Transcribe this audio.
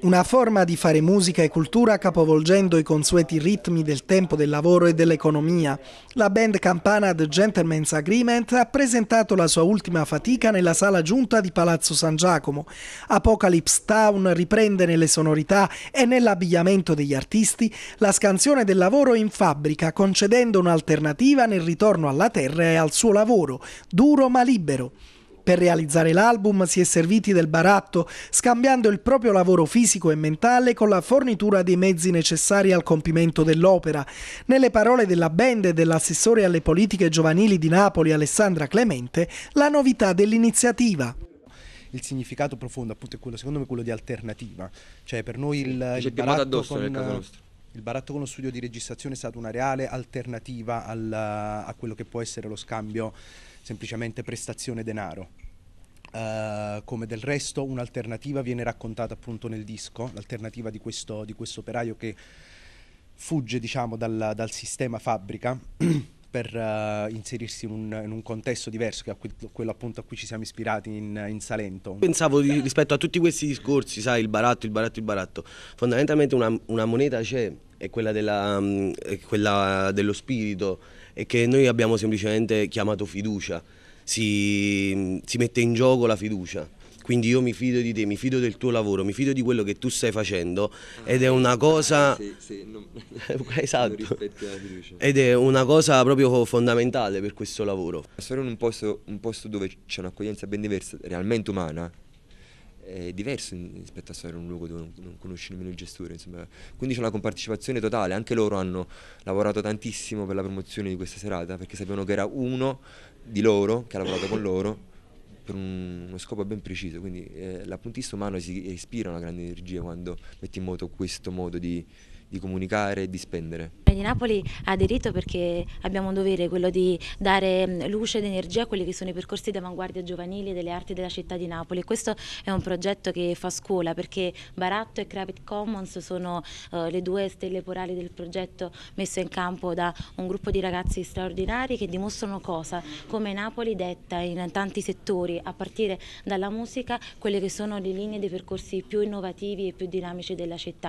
Una forma di fare musica e cultura capovolgendo i consueti ritmi del tempo del lavoro e dell'economia. La band campana The Gentleman's Agreement ha presentato la sua ultima fatica nella sala giunta di Palazzo San Giacomo. Apocalypse Town riprende nelle sonorità e nell'abbigliamento degli artisti la scansione del lavoro in fabbrica, concedendo un'alternativa nel ritorno alla terra e al suo lavoro, duro ma libero. Per realizzare l'album si è serviti del baratto, scambiando il proprio lavoro fisico e mentale con la fornitura dei mezzi necessari al compimento dell'opera. Nelle parole della band e dell'assessore alle politiche giovanili di Napoli Alessandra Clemente, la novità dell'iniziativa il significato profondo appunto è quello secondo me quello di alternativa cioè per noi il, il baratto con, addosso, nostro. Il baratto con lo studio di registrazione è stata una reale alternativa al, a quello che può essere lo scambio semplicemente prestazione denaro. Uh, come del resto un'alternativa viene raccontata appunto nel disco, l'alternativa di questo, di operaio che fugge diciamo dal, dal sistema fabbrica per uh, inserirsi in un, in un, contesto diverso che è quello, quello appunto a cui ci siamo ispirati in, in Salento. Pensavo di, rispetto a tutti questi discorsi, sai, il baratto, il baratto, il baratto, fondamentalmente una, una moneta c'è, è quella, della, mm, è quella dello spirito e che noi abbiamo semplicemente chiamato fiducia, si, si mette in gioco la fiducia quindi io mi fido di te, mi fido del tuo lavoro, mi fido di quello che tu stai facendo ed è una cosa... Sì, sì, non... Eh, esatto. Ed è una cosa proprio fondamentale per questo lavoro. Sono in un posto, un posto dove c'è un'accoglienza ben diversa, realmente umana, è diverso rispetto a stare in un luogo dove non, conosci nemmeno il gestore. Insomma. Quindi c'è una compartecipazione totale, anche loro hanno lavorato tantissimo per la promozione di questa serata perché sapevano che era uno di loro che ha lavorato con loro per un, uno scopo ben preciso, quindi eh, l'appuntista umano si ispira a una grande energia quando mette in moto questo modo di, di comunicare e di spendere. Di Napoli ha aderito perché abbiamo un dovere, quello di dare mm, luce ed energia a quelli che sono i percorsi d'avanguardia avanguardia giovanili delle arti della città di Napoli. Questo è un progetto che fa scuola perché Baratto e Cravit Commons sono uh, le due stelle porali del progetto messo in campo da un gruppo di ragazzi straordinari che dimostrano cosa, come Napoli detta in tanti settori, a partire dalla musica, quelle che sono le linee dei percorsi più innovativi e più dinamici della città.